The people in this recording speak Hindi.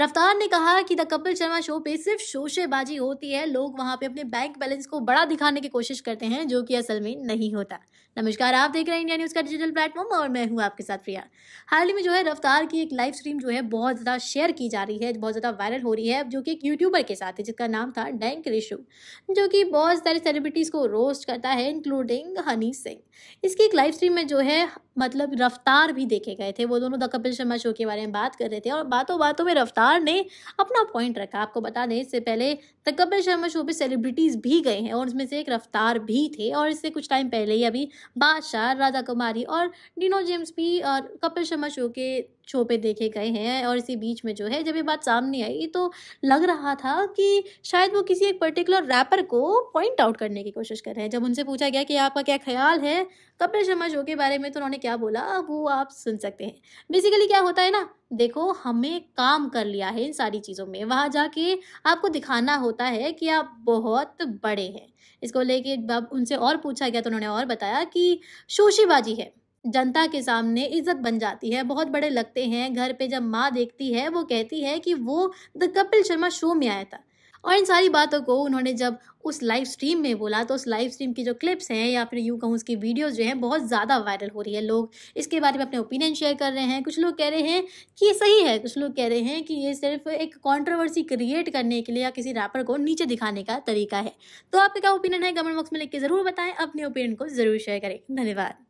रफ्तार ने कहा कि द कपिल शर्मा शो पे सिर्फ शोशेबाजी होती है लोग वहां पे अपने बैंक बैलेंस को बड़ा दिखाने की कोशिश करते हैं जो कि असल में नहीं होता नमस्कार आप देख रहे हैं इंडिया न्यूज़ का डिजिटल प्लेटफॉर्म और मैं हूँ आपके साथ प्रिया हाल ही में जो है रफ्तार की एक लाइव स्ट्रीम जो है बहुत ज़्यादा शेयर की जा रही है बहुत ज़्यादा वायरल हो रही है जो कि एक यूट्यूबर के साथ है जिसका नाम था डैंक रिशु जो कि बहुत सारे सेलिब्रिटीज़ को रोस्ट करता है इंक्लूडिंग हनी सिंह इसकी एक लाइव स्ट्रीम में जो है मतलब रफ्तार भी देखे गए थे वो दोनों द कपिल शर्मा शो के बारे में बात कर रहे थे और बातों बातों में रफ्तार ने अपना पॉइंट रखा आपको बता दें इससे पहले द कपिल शर्मा शो पे सेलिब्रिटीज़ भी गए हैं और उसमें से एक रफ्तार भी थे और इससे कुछ टाइम पहले ही अभी बादशाह राधा कुमारी और डिनो जेम्स भी और कपिल शर्मा शो के शो पे देखे गए हैं और इसी बीच में जो है जब ये बात सामने आई तो लग रहा था कि शायद वो किसी एक पर्टिकुलर रैपर को पॉइंट आउट करने की कोशिश कर रहे हैं जब उनसे पूछा गया कि आपका क्या ख्याल है कपिल शर्मा शो के बारे में तो उन्होंने क्या बोला वो आप सुन सकते हैं बेसिकली क्या होता है ना देखो हमें काम कर लिया है इन सारी चीज़ों में वहाँ जाके आपको दिखाना होता है कि आप बहुत बड़े हैं इसको लेके अब उनसे और पूछा गया तो उन्होंने और बताया कि शोशीबाजी है जनता के सामने इज्जत बन जाती है बहुत बड़े लगते हैं घर पे जब माँ देखती है वो कहती है कि वो द कपिल शर्मा शो में आया था और इन सारी बातों को उन्होंने जब उस लाइव स्ट्रीम में बोला तो उस लाइव स्ट्रीम की जो क्लिप्स हैं या फिर यूँ कहूँ उसकी वीडियोज़ जो हैं बहुत ज़्यादा वायरल हो रही है लोग इसके बारे में अपने ओपिनियन शेयर कर रहे हैं कुछ लोग कह रहे हैं कि ये सही है कुछ लोग कह रहे हैं कि ये सिर्फ एक कॉन्ट्रोवर्सी क्रिएट करने के लिए या किसी रैपर को नीचे दिखाने का तरीका है तो आपका क्या ओपिनियन है कमेंट बॉक्स में लिख के ज़रूर बताएं अपने ओपिनियन को ज़रूर शेयर करें धन्यवाद